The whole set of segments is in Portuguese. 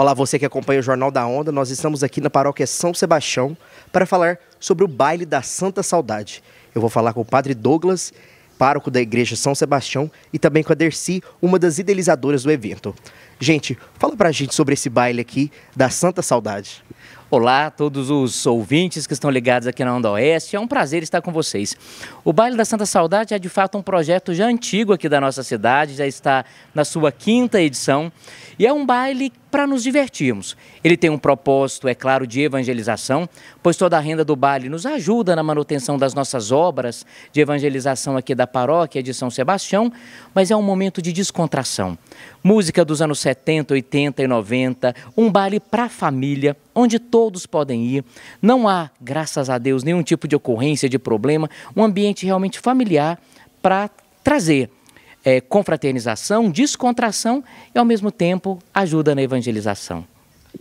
Olá, você que acompanha o Jornal da Onda, nós estamos aqui na paróquia São Sebastião para falar sobre o baile da Santa Saudade. Eu vou falar com o Padre Douglas, pároco da Igreja São Sebastião, e também com a Dercy, uma das idealizadoras do evento. Gente, fala pra gente sobre esse baile aqui da Santa Saudade. Olá a todos os ouvintes que estão ligados aqui na Onda Oeste, é um prazer estar com vocês. O Baile da Santa Saudade é de fato um projeto já antigo aqui da nossa cidade, já está na sua quinta edição e é um baile para nos divertirmos. Ele tem um propósito, é claro, de evangelização, pois toda a renda do baile nos ajuda na manutenção das nossas obras de evangelização aqui da paróquia de São Sebastião, mas é um momento de descontração. Música dos anos 70, 80 e 90, um baile para a família, onde todos podem ir. Não há, graças a Deus, nenhum tipo de ocorrência, de problema, um ambiente realmente familiar para trazer é, confraternização, descontração e, ao mesmo tempo, ajuda na evangelização.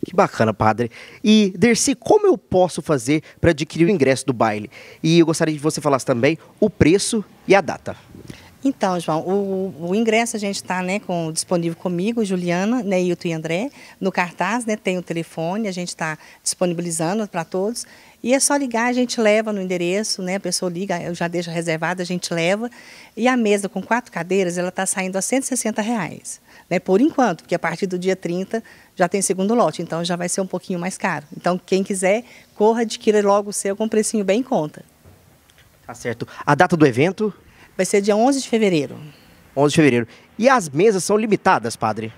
Que bacana, padre. E, Dercy, como eu posso fazer para adquirir o ingresso do baile? E eu gostaria que você falasse também o preço e a data. Então, João, o, o, ingresso a gente está né, com, disponível comigo, Juliana, Neilton né, e André, no cartaz, né, tem o telefone, a gente está disponibilizando para todos. E é só ligar, a gente leva no endereço, né, a pessoa liga, eu já deixo reservado, a gente leva. E a mesa com quatro cadeiras, ela está saindo a 160 reais, né, por enquanto, porque a partir do dia 30 já tem segundo lote, então já vai ser um pouquinho mais caro. Então, quem quiser, corra, adquira logo o seu com um precinho bem em conta. Tá certo. A data do evento? Vai ser dia 11 de fevereiro. 11 de fevereiro. E as mesas são limitadas, padre?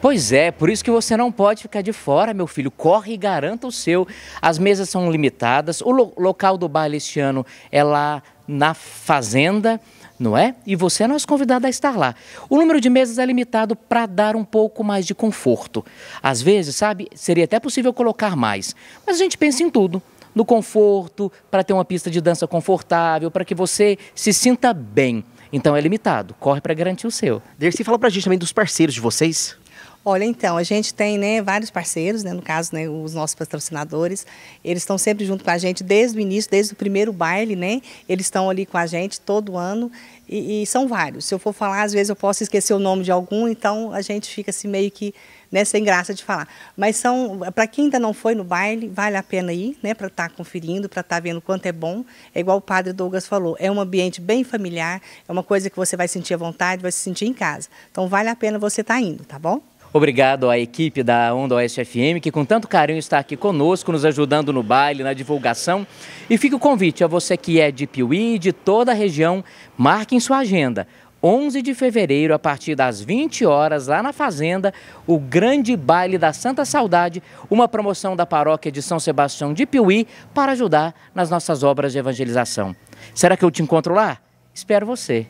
Pois é, por isso que você não pode ficar de fora, meu filho. Corre e garanta o seu. As mesas são limitadas. O lo local do baile este ano é lá na fazenda não é? E você é nosso convidado a estar lá. O número de mesas é limitado para dar um pouco mais de conforto. Às vezes, sabe, seria até possível colocar mais, mas a gente pensa em tudo no conforto, para ter uma pista de dança confortável, para que você se sinta bem. Então é limitado, corre para garantir o seu. Dercy, fala para a gente também dos parceiros de vocês. Olha, então, a gente tem né, vários parceiros, né, no caso, né, os nossos patrocinadores, eles estão sempre junto com a gente desde o início, desde o primeiro baile, né? Eles estão ali com a gente todo ano e, e, são vários. Se eu for falar, às vezes eu posso esquecer o nome de algum, então a gente fica assim meio que né, sem graça de falar. Mas são, para quem ainda não foi no baile, vale a pena ir, né, para estar tá conferindo, para estar tá vendo quanto é bom. É igual o padre Douglas falou, é um ambiente bem familiar, é uma coisa que você vai sentir à vontade, vai se sentir em casa. Então vale a pena você estar tá indo, tá bom? Obrigado à equipe da Onda Oeste FM, que com tanto carinho está aqui conosco, nos ajudando no baile, na divulgação. E fica o convite a você que é de Piuí e de toda a região, marque em sua agenda. 11 de fevereiro, a partir das 20 horas, lá na Fazenda, o Grande Baile da Santa Saudade, uma promoção da paróquia de São Sebastião de Piuí para ajudar nas nossas obras de evangelização. Será que eu te encontro lá? Espero você.